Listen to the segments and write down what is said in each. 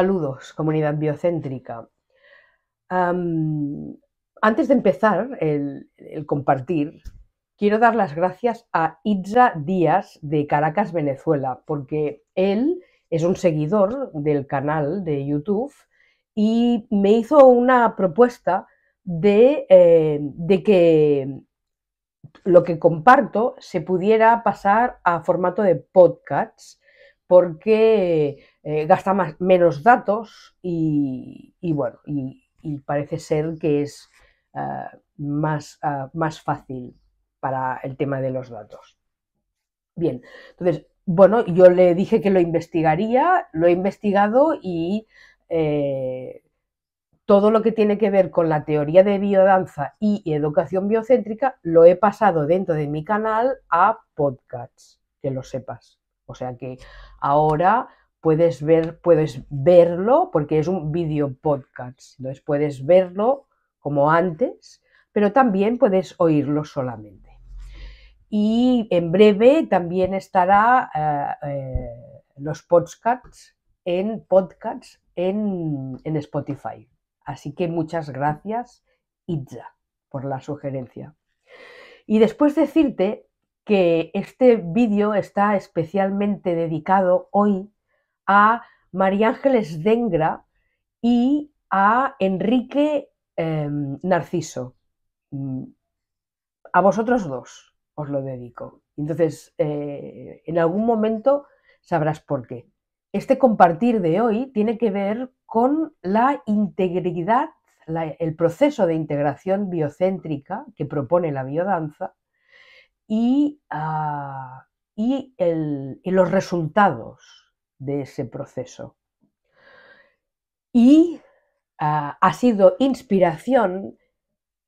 Saludos, comunidad biocéntrica. antes de empezar el, compartir, quiero dar las gracias a Itza Díaz de Caracas, Venezuela, porque él es un seguidor del canal de YouTube y me hizo una propuesta de, eh, de que lo que comparto se pudiera pasar a formato de podcasts, porque eh, gasta más, menos datos y, bueno, y, parece ser que es eh, más, eh, más fácil para el tema de los datos. Bien, entonces, bueno, yo le dije que lo investigaría, lo he investigado y todo lo que tiene que ver con la teoría de biodanza y educación biocéntrica lo he pasado dentro de mi canal a podcasts, que lo sepas. O sea que ahora puedes, ver, puedes verlo porque es un vídeo podcast, entonces puedes verlo como antes, pero también puedes oírlo solamente. Y en breve también estará eh, eh, los podcasts en podcasts en, en Spotify. Así que muchas gracias, Itza, por la sugerencia. Y después decirte que este vídeo está especialmente dedicado hoy a María Ángeles Dengra y a Enrique em, Narciso. Mm, a vosotros dos os lo dedico. Entonces, eh, en algún momento sabrás por qué. Este compartir de hoy tiene que ver con la integridad, el proceso de integración biocéntrica que propone la biodanza y, ah, y los resultados de ese proceso. Y ah, ha sido inspiración,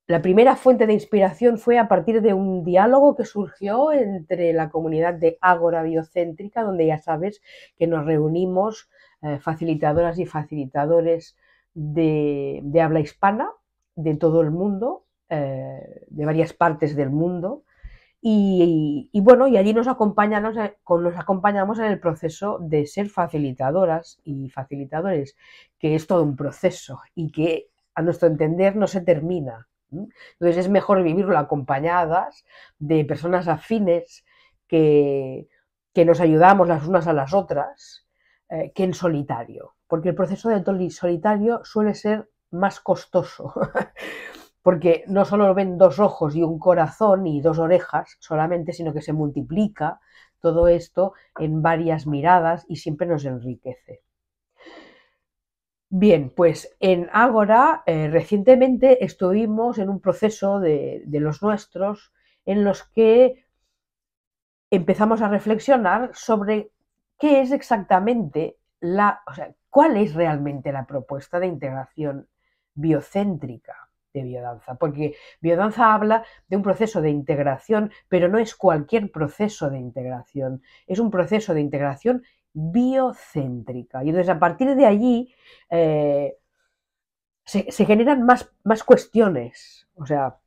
la primera fuente de inspiración fue a partir de un diálogo que surgió entre la comunidad de Ágora Biocéntrica, donde ya sabes que nos reunimos eh, facilitadoras y facilitadores de, habla hispana de todo el mundo, eh, de varias partes del mundo, y, bueno, y allí nos acompañamos, eh, nos acompañamos en el proceso de ser facilitadoras y facilitadores, que es todo un proceso y que a nuestro entender no se termina. Entonces es mejor vivirlo acompañadas de personas afines que, que nos ayudamos las unas a las otras eh, que en solitario, porque el proceso de solitario suele ser más costoso. porque no solo ven dos ojos y un corazón y dos orejas solamente, sino que se multiplica todo esto en varias miradas y siempre nos enriquece. Bien, pues en Ágora eh, recientemente estuvimos en un proceso de, los nuestros en los que empezamos a reflexionar sobre qué es exactamente la, o sea, cuál es realmente la propuesta de integración biocéntrica de biodanza, porque biodanza habla de un proceso de integración, pero no es cualquier proceso de integración, es un proceso de integración biocéntrica. Y entonces a partir de allí eh, se, generan más, más cuestiones, o sea,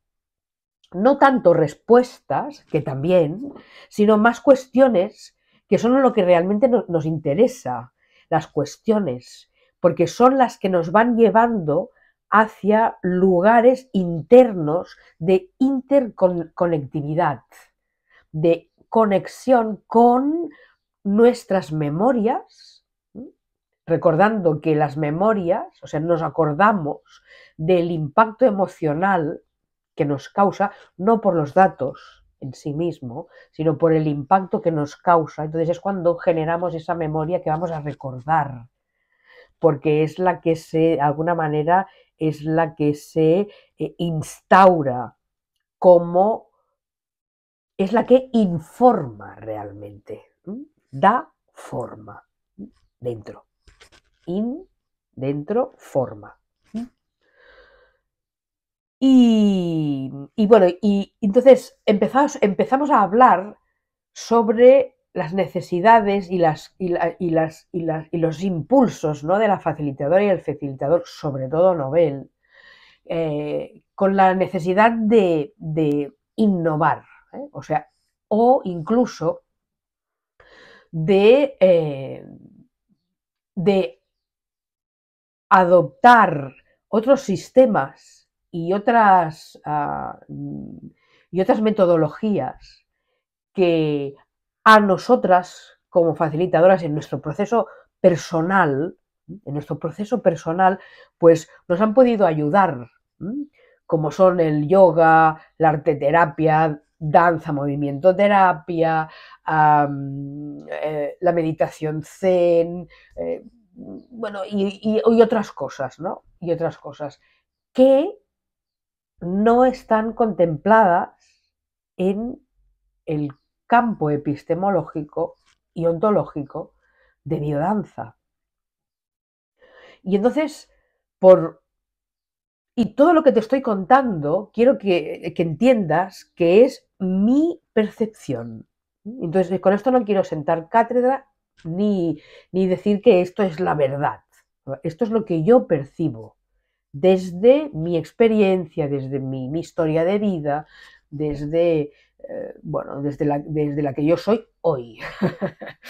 no tanto respuestas, que también, sino más cuestiones que son lo que realmente nos interesa, las cuestiones, porque son las que nos van llevando hacia lugares internos de interconectividad, de conexión con nuestras memorias, recordando que las memorias, o sea, nos acordamos del impacto emocional que nos causa, no por los datos en sí mismo, sino por el impacto que nos causa. Entonces es cuando generamos esa memoria que vamos a recordar, porque es la que se, de alguna manera, es la que se eh, instaura como, es la que informa realmente, da forma dentro. In, dentro, forma. Y, y bueno, y entonces empezamos, empezamos a hablar sobre las necesidades y, las, y, las, y, y los impulsos ¿no? de la facilitadora y el facilitador, sobre todo Nobel, eh, con la necesidad de, innovar, ¿eh? o sea, o incluso eh, de, adoptar otros sistemas y otras, ah, y otras metodologías que a nosotras como facilitadoras en nuestro proceso personal, en nuestro proceso personal, pues nos han podido ayudar, como son el yoga, la arteterapia, danza, movimiento terapia, eh, la meditación zen, eh, bueno, y, otras cosas, ¿no? Y otras cosas que no están contempladas en el campo epistemológico y ontológico de biodanza. Y entonces, por... Y todo lo que te estoy contando, quiero que, que entiendas que es mi percepción. Entonces, con esto no quiero sentar cátedra ni, ni decir que esto es la verdad. Esto es lo que yo percibo desde mi experiencia, desde mi, mi historia de vida, desde eh, bueno, desde la, desde la que yo soy hoy.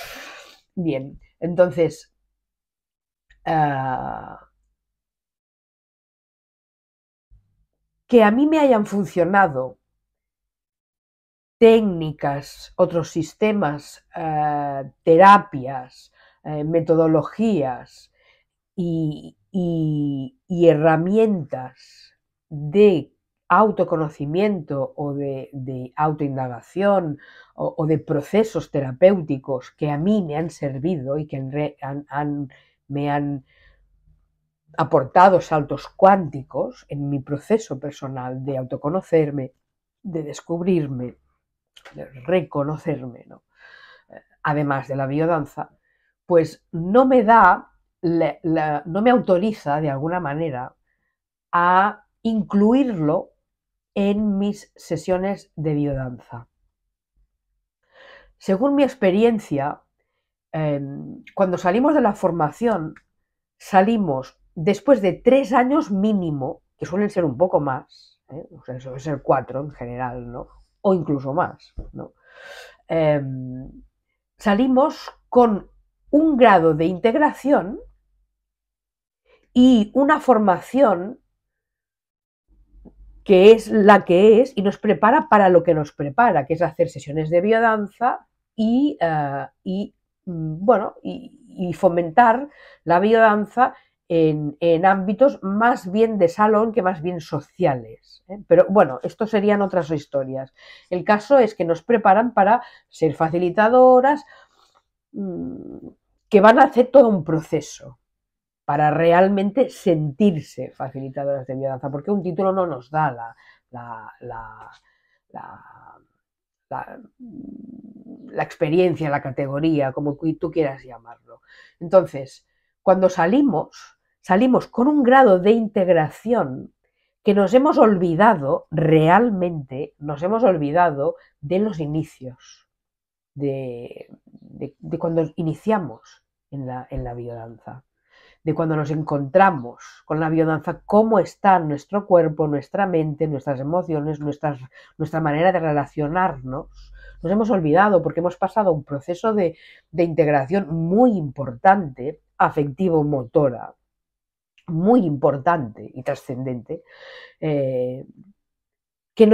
Bien, entonces, ah, que a mí me hayan funcionado técnicas, otros sistemas, eh, terapias, eh, metodologías y, y herramientas de autoconocimiento o de, autoindagación o, de procesos terapéuticos que a mí me han servido y que me han aportado saltos cuánticos en mi proceso personal de autoconocerme, de descubrirme, de reconocerme, ¿no? Eh, además de la biodanza, pues no me da, no me autoriza de alguna manera a incluirlo en mis sesiones de biodanza. Según mi experiencia, em, cuando salimos de la formación, salimos después de tres años mínimo, que suelen ser un poco más, ¿eh? o sea, suelen ser cuatro en general, ¿no? O incluso más, ¿no? Em, salimos con un grado de integración y una formación que es la que es y nos prepara para lo que nos prepara, que es hacer sesiones de biodanza y, eh, mm, bueno, y, fomentar la biodanza en, ámbitos más bien de salón que más bien sociales. ¿eh? Pero bueno, esto serían otras historias. El caso es que nos preparan para ser facilitadoras, mm, que van a hacer todo un proceso para realmente sentirse facilitadoras de biodanza, porque un título no nos da la, la, experiencia, la categoría, como tú quieras llamarlo. Entonces, cuando salimos, salimos con un grado de integración que nos hemos olvidado, realmente nos hemos olvidado de los inicios, de, cuando iniciamos en la, en la de cuando nos encontramos con la biodanza, cómo está nuestro cuerpo, nuestra mente, nuestras emociones, nuestra manera de relacionarnos, nos hemos olvidado porque hemos pasado un proceso de, integración muy importante, afectivo-motora, muy importante y trascendente, eh, que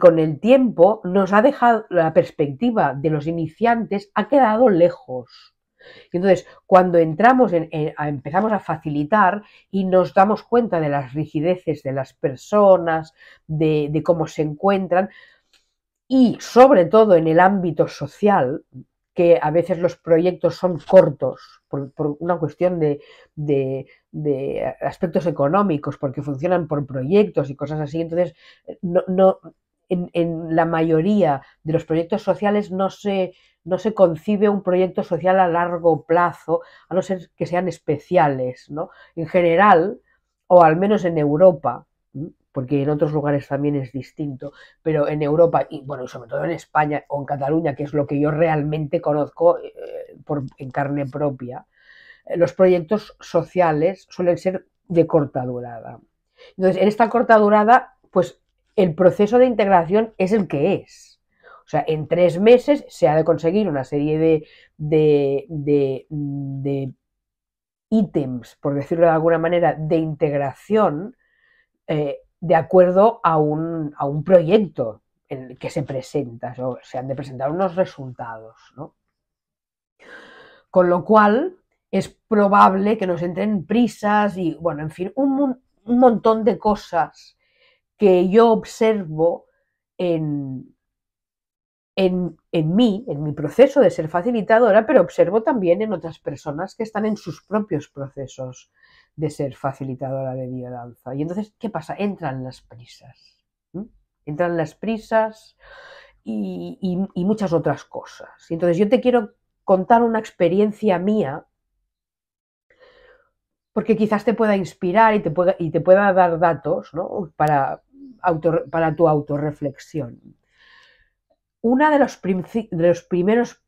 con el tiempo nos ha dejado, la perspectiva de los iniciantes ha quedado lejos entonces, cuando entramos en, empezamos a facilitar y nos damos cuenta de las rigideces de las personas, de, cómo se encuentran, y sobre todo en el ámbito social, que a veces los proyectos son cortos por, una cuestión de, aspectos económicos, porque funcionan por proyectos y cosas así. Entonces, eh, no, en, la mayoría de los proyectos sociales no se, no se concibe un proyecto social a largo plazo, a no ser que sean especiales, ¿no? En general, o al menos en Europa, porque en otros lugares también es distinto, pero en Europa y bueno, sobre todo en España o en Cataluña, que es lo que yo realmente conozco eh, en carne propia, eh, los proyectos sociales suelen ser de corta durada. Entonces, en esta corta durada, pues el proceso de integración es el que es. O sea, en tres meses se ha de conseguir una serie de, ítems, por decirlo de alguna manera, de integración eh, de acuerdo a un, proyecto en el que se presenta, o se han de presentar unos resultados. Con lo cual, es probable que nos entren prisas y, bueno, en fin, un montón de cosas que yo observo en, en, mí, en mi proceso de ser facilitadora, pero observo también en otras personas que están en sus propios procesos de ser facilitadora de vida biodanza. Y entonces, ¿qué pasa? Entran las prisas. Entran las prisas y, muchas otras cosas. Y entonces, yo te quiero contar una experiencia mía porque quizás te pueda inspirar y te pueda, y te pueda dar datos para, para tu autorreflexión uno de los, primeros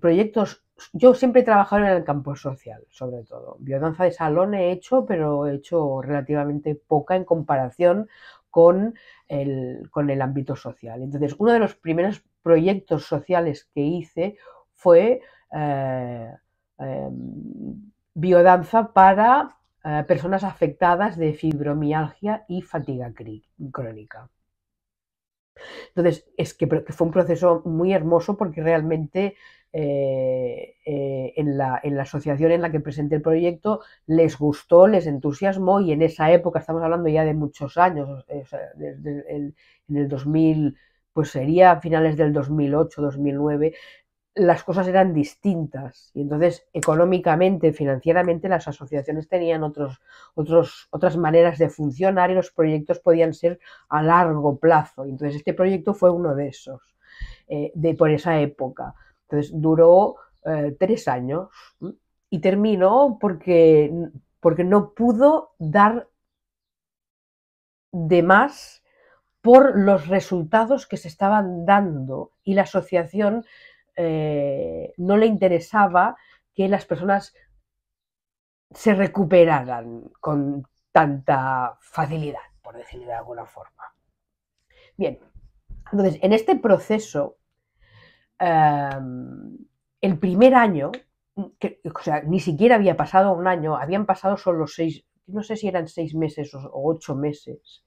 proyectos, yo siempre he trabajado en el campo social, sobre todo. Biodanza de salón he hecho, pero he hecho relativamente poca en comparación con el, ámbito social. Entonces, uno de los primeros proyectos sociales que hice fue eh, em, biodanza para eh, personas afectadas de fibromialgia y fatiga crónica. Entonces, es que, fue un proceso muy hermoso porque realmente eh, eh, en, la, asociación en la que presenté el proyecto les gustó, les entusiasmó y en esa época, estamos hablando ya de muchos años, el, en el 2000, pues sería finales del 2008, 2009, las cosas eran distintas y entonces económicamente, financieramente las asociaciones tenían otros, otros, otras maneras de funcionar y los proyectos podían ser a largo plazo. Entonces este proyecto fue uno de esos, eh, de por esa época. Entonces duró eh, tres años y terminó porque, porque no pudo dar de más por los resultados que se estaban dando y la asociación eh, no le interesaba que las personas se recuperaran con tanta facilidad, por decirlo de alguna forma. Bien, entonces, en este proceso, em, el primer año, o sea, ni siquiera había pasado un año, habían pasado solo seis, no sé si eran seis meses o, o ocho meses.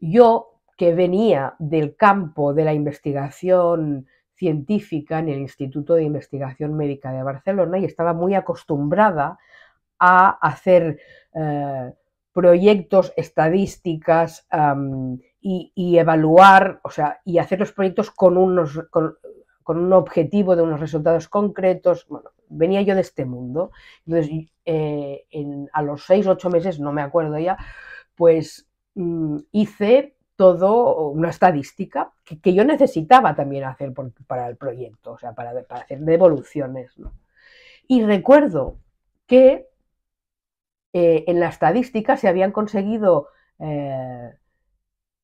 Yo, que venía del campo de la investigación científica en el Instituto de Investigación Médica de Barcelona y estaba muy acostumbrada a hacer eh, proyectos, estadísticas y, evaluar, o sea, y hacer los proyectos con, con, un objetivo de unos resultados concretos. Bueno, venía yo de este mundo. Entonces, eh, a los seis, ocho meses, no me acuerdo ya, pues mm, hice todo una estadística que, yo necesitaba también hacer para el proyecto, o sea, para, hacer devoluciones. ¿no? Y recuerdo que eh, en la estadística se habían conseguido eh,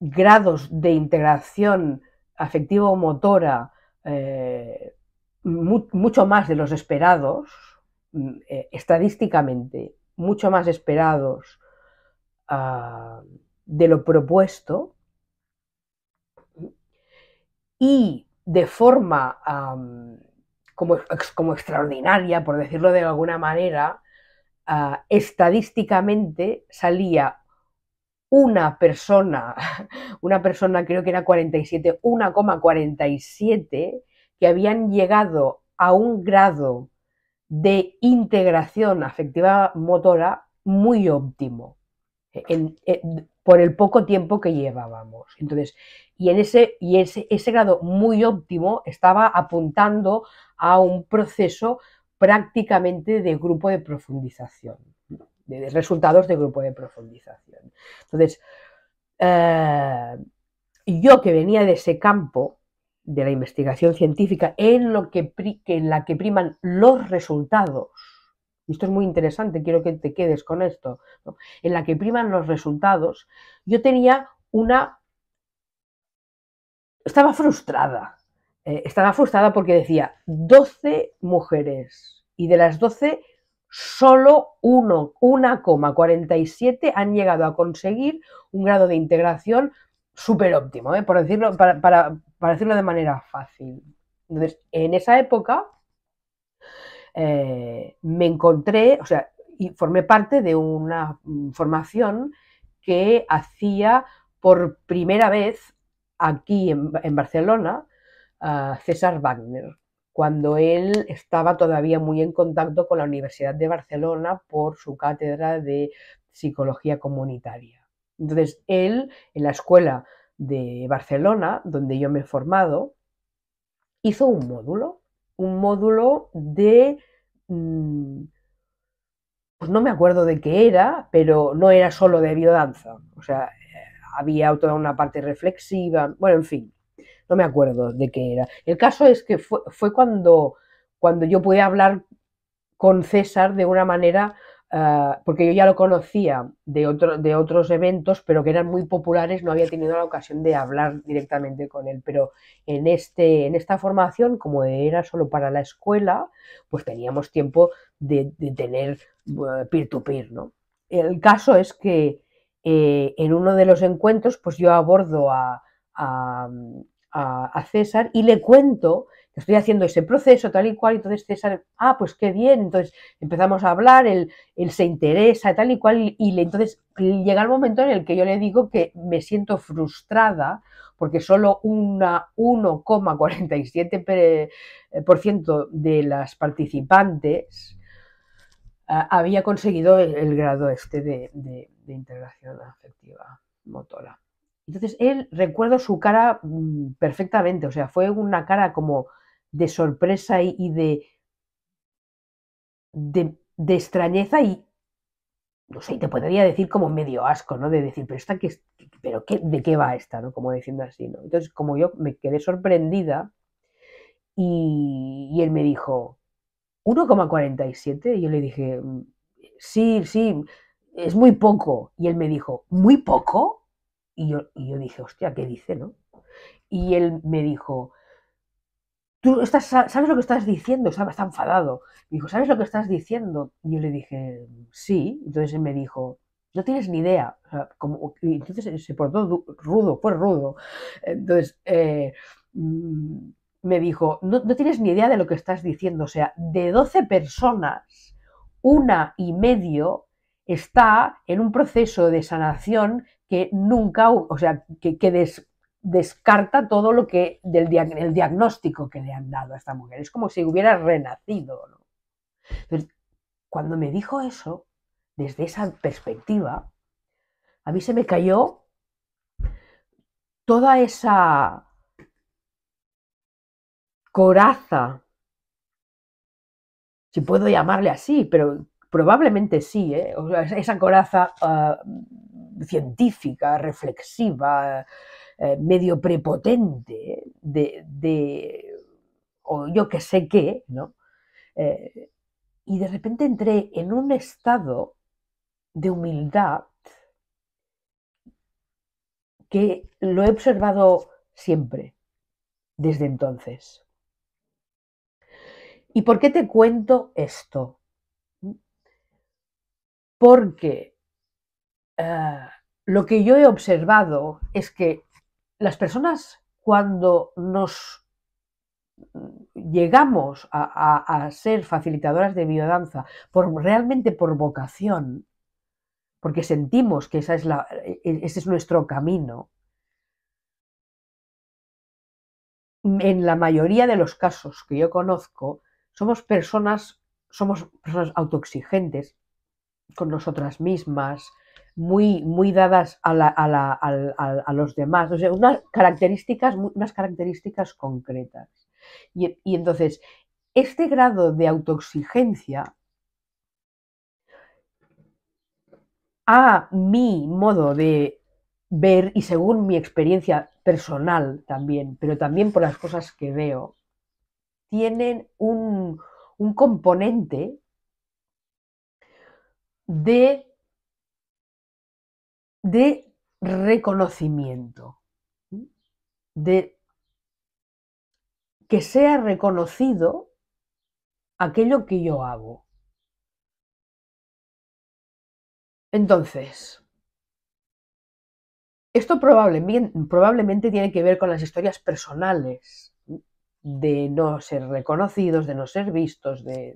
grados de integración afectivo-motora eh, mucho más de los esperados, mm, estadísticamente, mucho más esperados ah, de lo propuesto, y de forma como, como, extraordinaria, por decirlo de alguna manera, ah, estadísticamente salía una persona, una persona creo que era 47, 1,47, que habían llegado a un grado de integración afectiva motora muy óptimo por el poco tiempo que llevábamos. Entonces, y en ese, y ese, grado muy óptimo estaba apuntando a un proceso prácticamente de grupo de profundización, de resultados de grupo de profundización. Entonces, eh, yo que venía de ese campo de la investigación científica en, lo que, en la que priman los resultados, y esto es muy interesante, quiero que te quedes con esto, en la que priman los resultados, yo tenía una... Estaba frustrada, eh, estaba frustrada porque decía 12 mujeres y de las 12 solo 1,47 han llegado a conseguir un grado de integración súper óptimo, ¿eh? por decirlo, para, para decirlo de manera fácil. Entonces, en esa época me encontré, o sea, y formé parte de una formación que hacía por primera vez aquí en, Barcelona César Wagner, cuando él estaba todavía muy en contacto con la Universidad de Barcelona por su cátedra de psicología comunitaria. Entonces, él en la escuela de Barcelona, donde yo me he formado, hizo un módulo un módulo de... Mm, pues no me acuerdo de qué era, pero no era solo de biodanza. O sea, había toda una parte reflexiva, bueno, en fin, no me acuerdo de qué era. El caso es que fue, fue cuando, cuando yo pude hablar con César de una manera Ah, porque yo ya lo conocía de, de otros eventos, pero que eran muy populares, no había tenido la ocasión de hablar directamente con él. Pero en, este, en esta formación, como era solo para la escuela, pues teníamos tiempo de, tener peer-to-peer. Eh, ¿no? El caso es que eh, en uno de los encuentros, pues yo abordo a, a, a César y le cuento estoy haciendo ese proceso, tal y cual, y entonces César, ah, pues qué bien, entonces empezamos a hablar, él, se interesa, tal y cual, y, entonces llega el momento en el que yo le digo que me siento frustrada porque solo una 1,47% eh, de las participantes ah, había conseguido el, grado este de, de integración afectiva motora. Entonces él recuerdo su cara mm, perfectamente, o sea, fue una cara como de sorpresa y, de, de, extrañeza y, no sé, te podría decir como medio asco, ¿no? De decir, pero esta, que, pero qué, ¿de qué va esta, ¿no? Como diciendo así, ¿no? Entonces, como yo me quedé sorprendida y, él me dijo, 1,47, y yo le dije, sí, sí, es muy poco. Y él me dijo, ¿muy poco? Y yo, y yo dije, hostia, ¿qué dice, no? Y él me dijo, tú sabes lo que estás diciendo, estaba está enfadado. dijo, ¿sabes lo que estás diciendo? Y yo le dije, sí. Entonces él me dijo, no tienes ni idea. como, y entonces se portó rudo, fue rudo. Entonces eh, mm, me dijo, no, tienes ni idea de lo que estás diciendo. O sea, de 12 personas, una y medio está en un proceso de sanación que nunca, o sea, que, que des, descarta todo lo que del el diagnóstico que le han dado a esta mujer. Es como si hubiera renacido. cuando me dijo eso, desde esa perspectiva, a mí se me cayó toda esa coraza, si puedo llamarle así, pero probablemente sí, ¿eh? esa coraza ah, científica, reflexiva, eh, medio prepotente de, o yo que sé qué, ¿no? Eh, y de repente entré en un estado de humildad que lo he observado siempre, desde entonces. ¿Y por qué te cuento esto? Porque eh, lo que yo he observado es que las personas cuando nos llegamos a, ser facilitadoras de biodanza por, realmente por vocación, porque sentimos que esa es la, e, e, ese es nuestro camino, en la mayoría de los casos que yo conozco, somos personas, somos personas autoexigentes con nosotras mismas, muy, dadas a, los demás, o sea, unas características, unas características concretas. Y, entonces, este grado de autoexigencia a mi modo de ver y según mi experiencia personal también, pero también por las cosas que veo, tienen un componente de de reconocimiento, de que sea reconocido aquello que yo hago. Entonces, esto probablemente, probablemente tiene que ver con las historias personales de no ser reconocidos, de no ser vistos, de,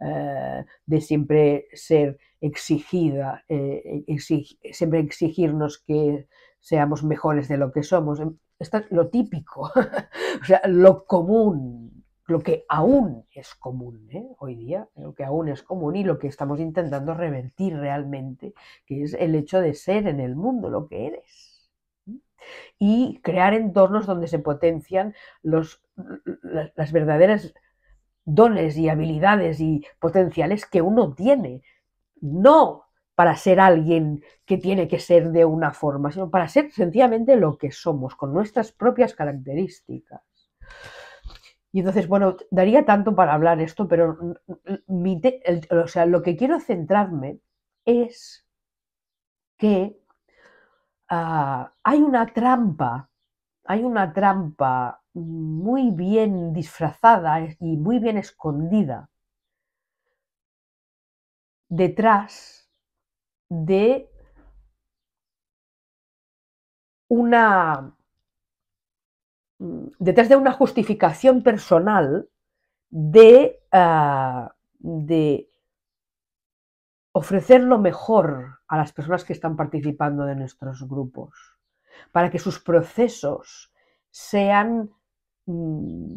eh, de siempre ser exigida, eh, siempre exigirnos que seamos mejores de lo que somos. Em, está lo típico, o sea, lo común, lo que aún es común ¿eh? hoy día, lo que aún es común y lo que estamos intentando revertir realmente, que es el hecho de ser en el mundo lo que eres y crear entornos donde se potencian los, las verdaderas dones y habilidades y potenciales que uno tiene. No para ser alguien que tiene que ser de una forma, sino para ser sencillamente lo que somos, con nuestras propias características. Y entonces, bueno, daría tanto para hablar esto, pero o sea, lo que quiero centrarme es que ah, hay una trampa, hay una trampa muy bien disfrazada y muy bien escondida detrás de una mm, detrás de una justificación personal de, ah, de ofrecer lo mejor a las personas que están participando de nuestros grupos, para que sus procesos sean Mm,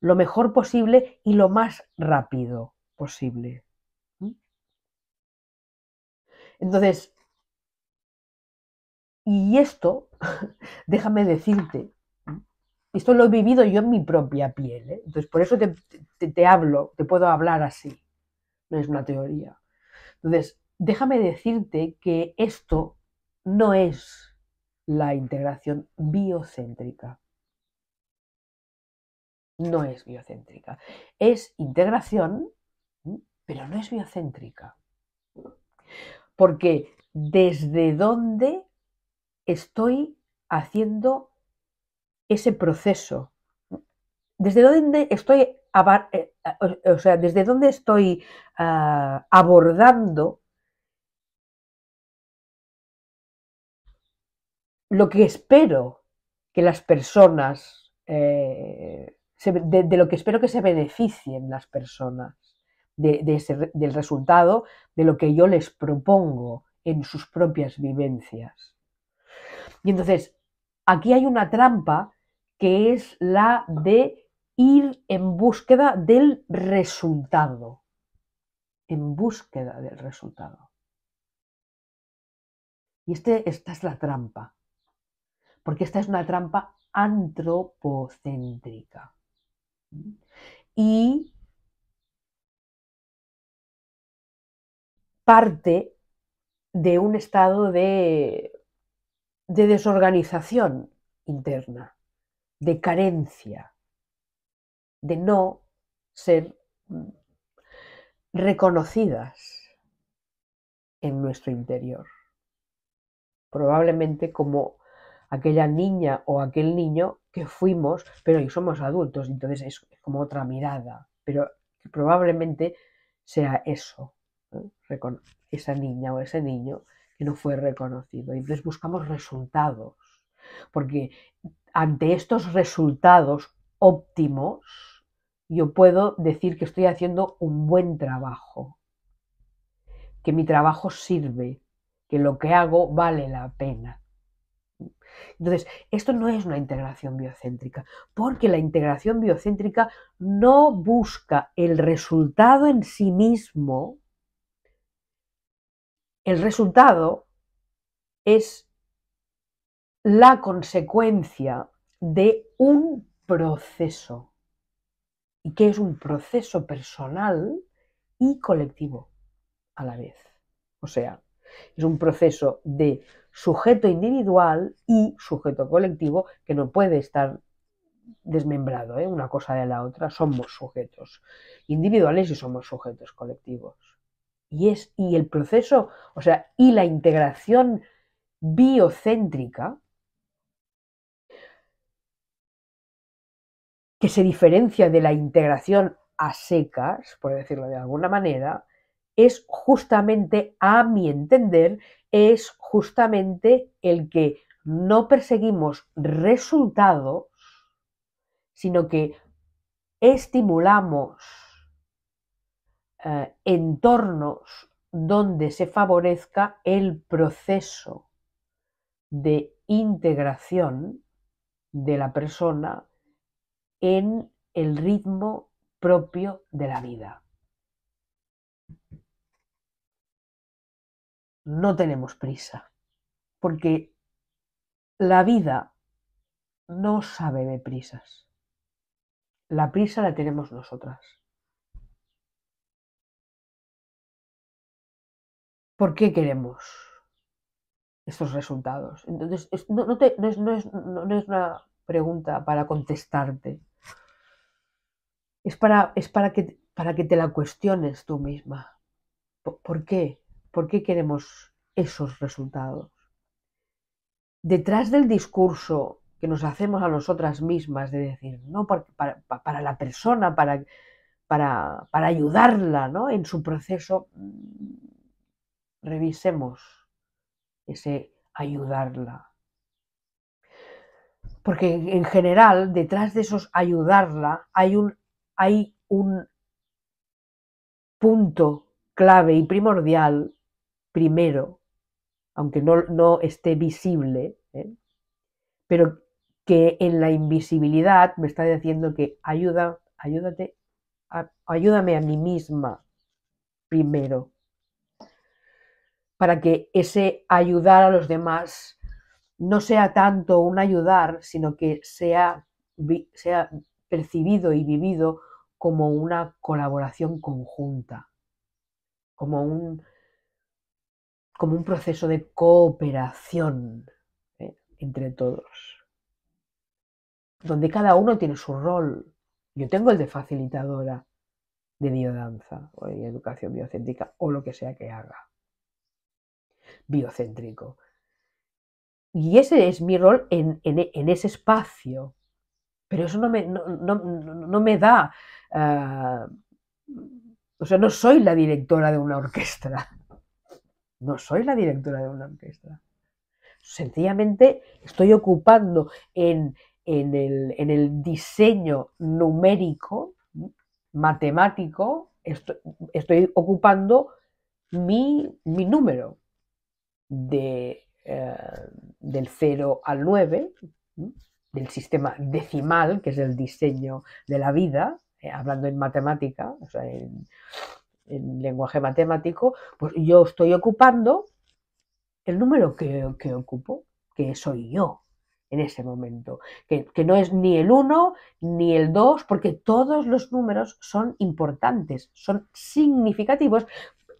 lo mejor posible y lo más rápido posible. Entonces, y esto, déjame decirte, esto lo he vivido yo en mi propia piel, ¿eh? entonces por eso te hablo, te puedo hablar así, no es una teoría. Entonces, déjame decirte que esto no es la integración biocéntrica no es biocéntrica. Es integración, pero no es biocéntrica. Porque desde dónde estoy haciendo ese proceso, desde dónde estoy, eh, eh, o sea, desde dónde estoy ah, abordando lo que espero que las personas eh, de, lo que espero que se beneficien las personas, del resultado de lo que yo les propongo en sus propias vivencias. Y entonces, aquí hay una trampa que es la de ir en búsqueda del resultado. En búsqueda del resultado. Y este, esta es la trampa, porque esta es una trampa antropocéntrica. Y parte de un estado de, desorganización interna, de carencia, de no ser reconocidas en nuestro interior. Probablemente como aquella niña o aquel niño que fuimos, pero hoy somos adultos, entonces es como otra mirada, pero probablemente sea eso, esa niña o ese niño que no fue reconocido. Y entonces buscamos resultados, porque ante estos resultados óptimos, yo puedo decir que estoy haciendo un buen trabajo, que mi trabajo sirve, que lo que hago vale la pena. Entonces, esto no es una integración biocéntrica, porque la integración biocéntrica no busca el resultado en sí mismo. El resultado es la consecuencia de un proceso, y que es un proceso personal y colectivo a la vez. O sea, es un proceso de sujeto individual y sujeto colectivo que no puede estar desmembrado, ¿eh? una cosa de la otra, somos sujetos individuales y somos sujetos colectivos. Y, es, y el proceso, o sea, y la integración biocéntrica, que se diferencia de la integración a secas, por decirlo de alguna manera, es justamente, a mi entender, es justamente el que no perseguimos resultados, sino que estimulamos eh, entornos donde se favorezca el proceso de integración de la persona en el ritmo propio de la vida. no tenemos prisa, porque la vida no sabe de prisas. La prisa la tenemos nosotras. ¿Por qué queremos estos resultados? Entonces, no, es, una pregunta para contestarte. Es para, para, que, te la cuestiones tú misma. por qué? ¿Por qué queremos esos resultados? Detrás del discurso que nos hacemos a nosotras mismas de decir, no, para, la persona, para, para, ayudarla ¿no? en su proceso, mm, revisemos ese ayudarla. Porque en general, detrás de esos ayudarla, hay un, hay un punto clave y primordial primero, aunque no, esté visible, ¿eh? pero que en la invisibilidad me está diciendo que ayuda, ayúdate, ayúdame a mí misma primero, para que ese ayudar a los demás no sea tanto un ayudar, sino que sea, sea percibido y vivido como una colaboración conjunta, como un como un proceso de cooperación ¿eh? entre todos, donde cada uno tiene su rol. Yo tengo el de facilitadora de biodanza o de educación biocéntrica o lo que sea que haga. Biocéntrico. Y ese es mi rol en, ese espacio. Pero eso no me, no, me da... Ah, o sea, no soy la directora de una orquesta no soy la directora de una orquesta. Sencillamente estoy ocupando en, el, diseño numérico, matemático, estoy, ocupando mi, mi, número de, eh, del 0 al 9, del sistema decimal, que es el diseño de la vida, eh, hablando en matemática, o sea, en, en lenguaje matemático, pues yo estoy ocupando el número que, ocupo, que soy yo en ese momento, que, que no es ni el 1 ni el 2, porque todos los números son importantes, son significativos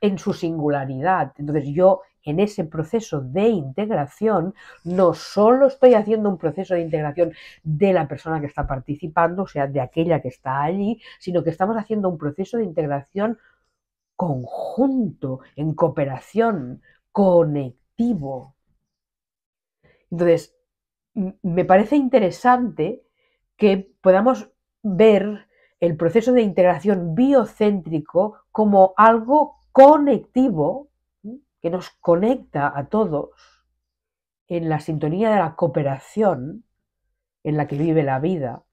en su singularidad. Entonces yo en ese proceso de integración, no solo estoy haciendo un proceso de integración de la persona que está participando, o sea, de aquella que está allí, sino que estamos haciendo un proceso de integración conjunto, en cooperación, conectivo. Entonces, me parece interesante que podamos ver el proceso de integración biocéntrico como algo conectivo que nos conecta a todos en la sintonía de la cooperación en la que vive la vida,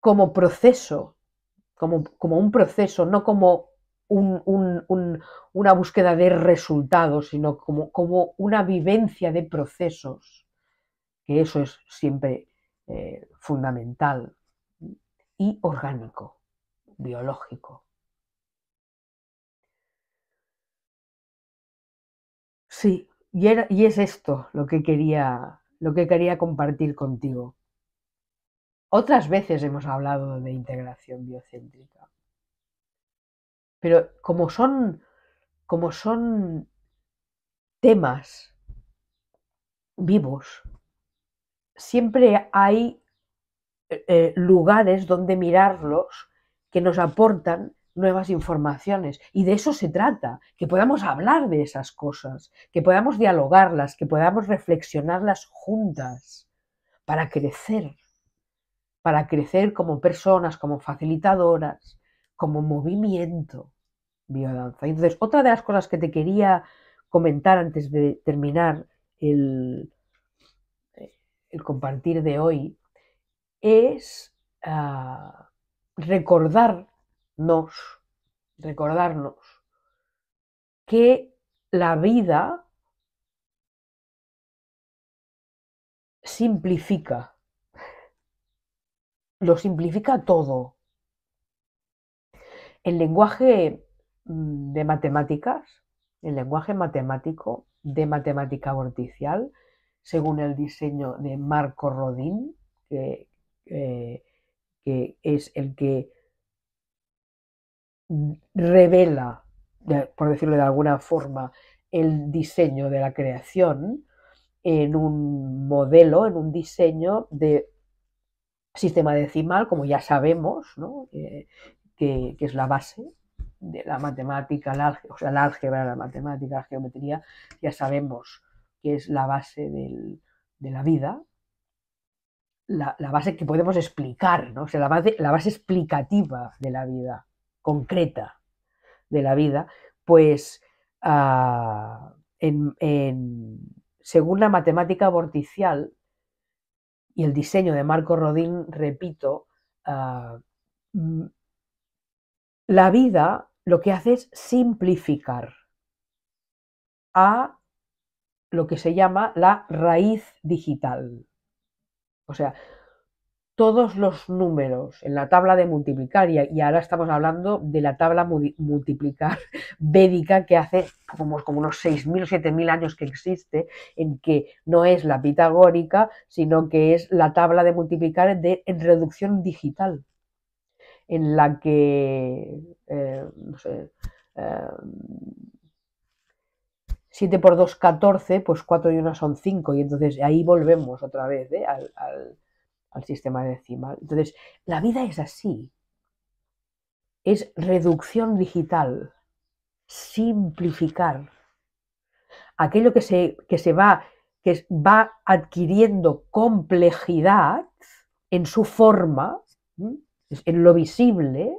como proceso como, un proceso, no como una búsqueda de resultados, sino como, una vivencia de procesos, que eso es siempre eh, fundamental, y orgánico, biológico. Sí, y, y es esto lo que quería, lo que quería compartir contigo. Otras veces hemos hablado de integración biocéntrica. Pero como son, como son temas vivos, siempre hay eh, eh, lugares donde mirarlos que nos aportan nuevas informaciones. Y de eso se trata, que podamos hablar de esas cosas, que podamos dialogarlas, que podamos reflexionarlas juntas para crecer para crecer como personas, como facilitadoras, como movimiento biodanza. Entonces, otra de las cosas que te quería comentar antes de terminar el, el compartir de hoy es ah, recordarnos, recordarnos que la vida simplifica lo simplifica todo. El lenguaje mm, de matemáticas, el lenguaje matemático de matemática vorticial, según el diseño de Marco Rodin, que, eh, que es el que revela, por decirlo de alguna forma, el diseño de la creación en un modelo, en un diseño de sistema decimal, como ya sabemos, que, es la base de la matemática, la, o sea, la álgebra, la matemática, la geometría, ya sabemos que es la base de la vida, la, base que podemos explicar, ¿no? la base, la base explicativa de la vida, concreta de la vida, pues ah, según la matemática vorticial, y el diseño de Marco Rodín, repito, ah, mm, la vida lo que hace es simplificar a lo que se llama la raíz digital. O sea, todos los números en la tabla de multiplicar, y, ahora estamos hablando de la tabla multiplicar védica que hace como, unos 6.000 o 7.000 años que existe, en que no es la pitagórica, sino que es la tabla de multiplicar de, en reducción digital, en la que, 7 eh, eh, por 2, 14, pues 4 y 1 son 5, y entonces ahí volvemos otra vez ¿eh? al al sistema decimal. Entonces, la vida es así. Es reducción digital, simplificar. Aquello que se, se va, que va adquiriendo complejidad en su forma, en lo visible,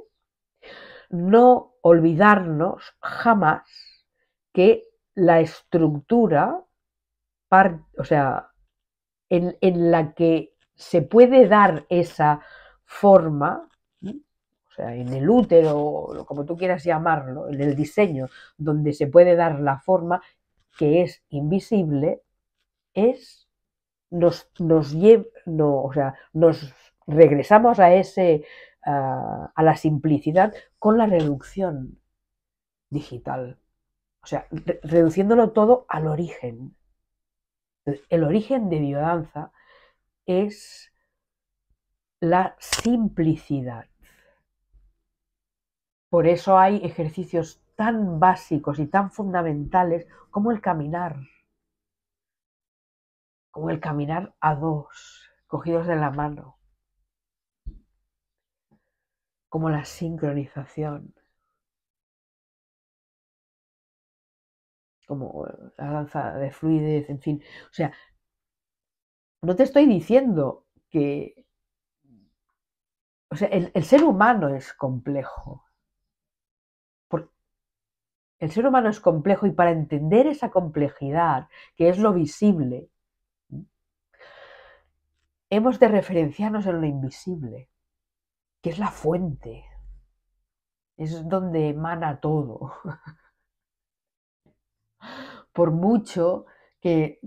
no olvidarnos jamás que la estructura, o sea, en, en la que se puede dar esa forma, o sea, en el útero, como tú quieras llamarlo, en el diseño, donde se puede dar la forma que es invisible, es, nos, nos, lleva, o sea, nos regresamos a ese, a, la simplicidad con la reducción digital. O sea, reduciéndolo todo al origen. el origen de biodanza es la simplicidad. Por eso hay ejercicios tan básicos y tan fundamentales como el caminar, como el caminar a dos, cogidos de la mano, como la sincronización, como eh, la danza de fluidez, en fin, o sea, no te estoy diciendo que... O sea, el, ser humano es complejo. El ser humano es complejo y para entender esa complejidad, que es lo visible, hemos de referenciarnos en lo invisible, que es la fuente, es donde emana todo. Por mucho que,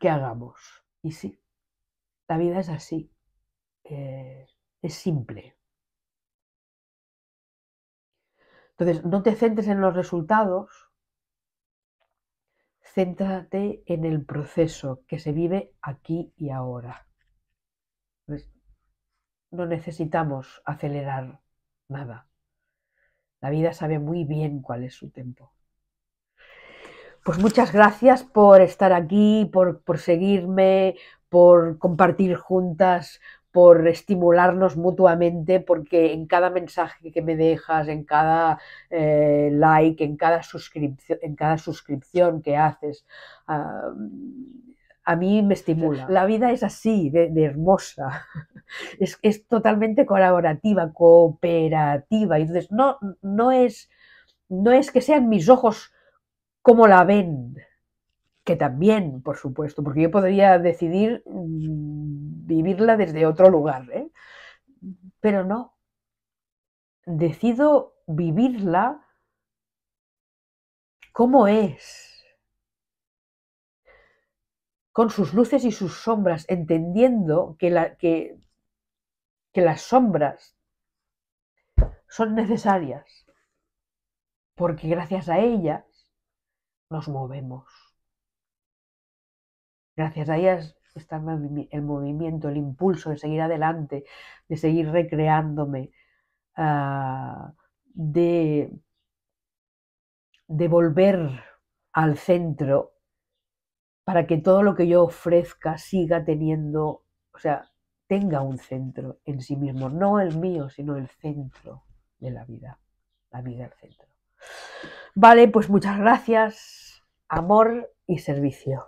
¿Qué hagamos. Y sí, la vida es así, eh, es simple. Entonces, no te centres en los resultados, céntrate en el proceso que se vive aquí y ahora. no necesitamos acelerar nada. La vida sabe muy bien cuál es su tiempo pues muchas gracias por estar aquí, por, seguirme, por compartir juntas, por estimularnos mutuamente, porque en cada mensaje que me dejas, en cada eh, like, en cada, suscripción, en cada suscripción que haces, a mí me estimula. La vida es así, de, hermosa. Es, es, totalmente colaborativa, cooperativa. entonces no, no, es, no es que sean mis ojos cómo la ven, que también, por supuesto, porque yo podría decidir mm, vivirla desde otro lugar, ¿eh? pero no, decido vivirla como es con sus luces y sus sombras, entendiendo que, que, las sombras son necesarias, porque gracias a ella nos movemos. Gracias a ellas está el movimiento, el impulso de seguir adelante, de seguir recreándome, ah, de, de volver al centro para que todo lo que yo ofrezca siga teniendo, o sea, tenga un centro en sí mismo, no el mío, sino el centro de la vida, la vida al centro. Vale, pues muchas gracias amor y servicio.